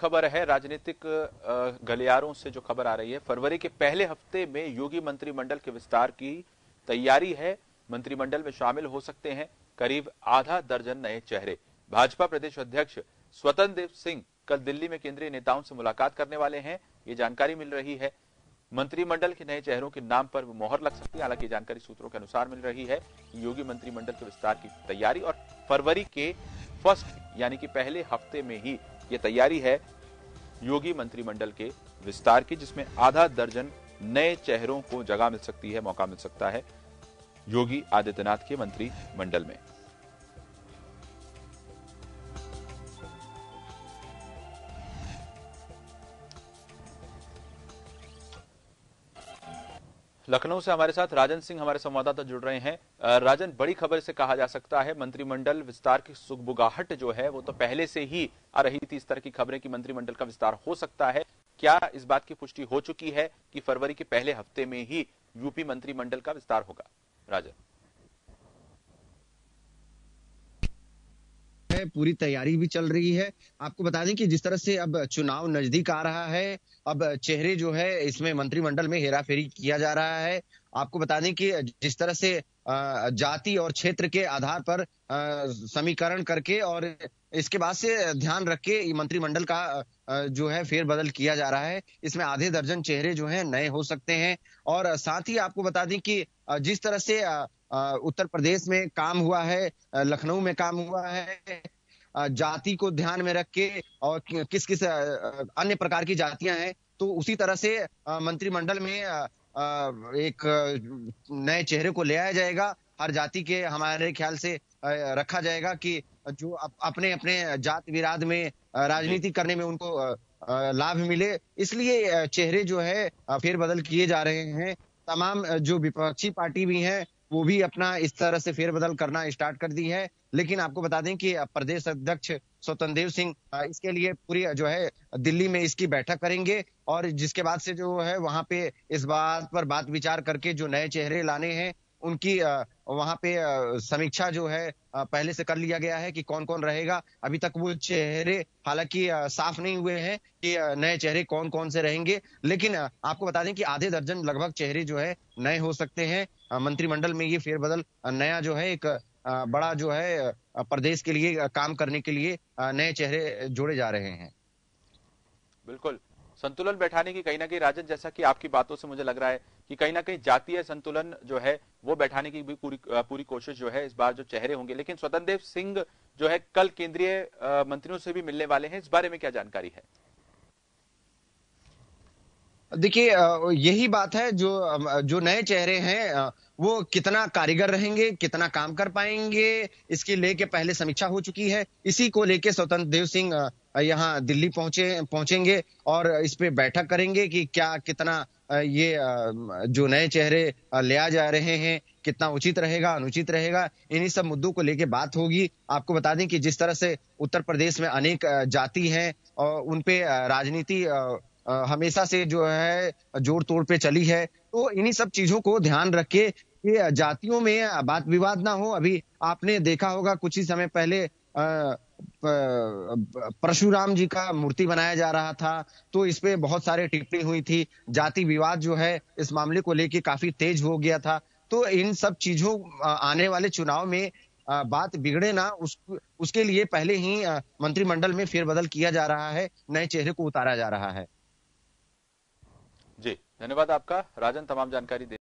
खबर है राजनीतिक गलियारों से जो खबर आ रही है फरवरी के पहले हफ्ते में योगी मंत्रिमंडल के विस्तार की तैयारी है मंत्रिमंडल में शामिल हो सकते हैं करीब आधा दर्जन नए चेहरे भाजपा प्रदेश अध्यक्ष स्वतंत्र देव सिंह कल दिल्ली में केंद्रीय नेताओं से मुलाकात करने वाले हैं ये जानकारी मिल रही है मंत्रिमंडल के नए चेहरों के नाम पर मोहर लग सकती है हालांकि जानकारी सूत्रों के अनुसार मिल रही है योगी मंत्रिमंडल के विस्तार की तैयारी और फरवरी के फर्स्ट यानी कि पहले हफ्ते में ही ये तैयारी है योगी मंत्रिमंडल के विस्तार की जिसमें आधा दर्जन नए चेहरों को जगह मिल सकती है मौका मिल सकता है योगी आदित्यनाथ के मंत्रिमंडल में लखनऊ से हमारे साथ राजन सिंह हमारे संवाददाता जुड़ रहे हैं राजन बड़ी खबर से कहा जा सकता है मंत्रिमंडल विस्तार की सुगबुगाहट जो है वो तो पहले से ही आ रही थी इस तरह की खबरें कि मंत्रिमंडल का विस्तार हो सकता है क्या इस बात की पुष्टि हो चुकी है कि फरवरी के पहले हफ्ते में ही यूपी मंत्रिमंडल का विस्तार होगा राजन है पूरी तैयारी भी चल रही है आपको बता दें कि जिस तरह से अब चुनाव नजदीक आ रहा है अब चेहरे जो है इसमें मंत्रिमंडल में हेरा फेरी किया जा रहा है आपको बता दें कि जिस तरह से जाति और क्षेत्र के आधार पर समीकरण करके और इसके बाद से ध्यान रख के मंत्रिमंडल का जो है फेरबदल किया जा रहा है इसमें आधे दर्जन चेहरे जो है नए हो सकते हैं और साथ ही आपको बता दें कि जिस तरह से उत्तर प्रदेश में काम हुआ है लखनऊ में काम हुआ है जाति को ध्यान में रख के और किस किस अन्य प्रकार की जातियां हैं तो उसी तरह से मंत्रिमंडल में एक नए चेहरे को ले आया जाएगा हर जाति के हमारे ख्याल से रखा जाएगा कि जो अपने अपने जात विराद में राजनीति करने में उनको लाभ मिले इसलिए चेहरे जो है फेरबदल किए जा रहे हैं तमाम जो विपक्षी पार्टी भी हैं वो भी अपना इस तरह से फेरबदल करना स्टार्ट कर दी है लेकिन आपको बता दें कि प्रदेश अध्यक्ष स्वतंत्र देव सिंह इसके लिए पूरी जो है दिल्ली में इसकी बैठक करेंगे और जिसके बाद से जो है वहां पे इस बात पर बात विचार करके जो नए चेहरे लाने हैं उनकी वहाँ पे समीक्षा जो है पहले से कर लिया गया है कि कौन कौन रहेगा अभी तक वो चेहरे हालांकि साफ नहीं हुए हैं कि नए चेहरे कौन कौन से रहेंगे लेकिन आपको बता दें कि आधे दर्जन लगभग चेहरे जो है नए हो सकते हैं मंत्रिमंडल में ये फेरबदल नया जो है एक बड़ा जो है प्रदेश के लिए काम करने के लिए नए चेहरे जोड़े जा रहे हैं बिल्कुल संतुलन बैठाने की कहीं ना कहीं राजन जैसा कि आपकी बातों से मुझे लग रहा है कि कहीं ना कहीं जातीय संतुलन जो है वो बैठाने की भी पूरी पूरी कोशिश जो है इस बार जो चेहरे होंगे लेकिन स्वतंत्र देव सिंह जो है कल केंद्रीय मंत्रियों से भी मिलने वाले हैं इस बारे में क्या जानकारी है देखिए यही बात है जो जो नए चेहरे हैं वो कितना कारीगर रहेंगे कितना काम कर पाएंगे इसके लेके पहले समीक्षा हो चुकी है इसी को लेके स्वतंत्र देव सिंह यहाँ दिल्ली पहुंचे पहुंचेंगे और इस पे बैठक करेंगे कि क्या कितना ये जो नए चेहरे लिया जा रहे हैं कितना उचित रहेगा अनुचित रहेगा इन्हीं सब मुद्दों को लेके बात होगी आपको बता दें कि जिस तरह से उत्तर प्रदेश में अनेक जाति हैं और उनपे राजनीति हमेशा से जो है जोड़ तोड़ पे चली है तो इन्हीं सब चीजों को ध्यान रख के ये जातियों में बात विवाद ना हो अभी आपने देखा होगा कुछ ही समय पहले परशुराम जी का मूर्ति बनाया जा रहा था तो इस पे बहुत सारे टिप्पणी हुई थी जाति विवाद जो है इस मामले को लेके काफी तेज हो गया था तो इन सब चीजों आने वाले चुनाव में बात बिगड़े ना उस उसके लिए पहले ही मंत्रिमंडल में फेरबदल किया जा रहा है नए चेहरे को उतारा जा रहा है जी धन्यवाद आपका राजन तमाम जानकारी दे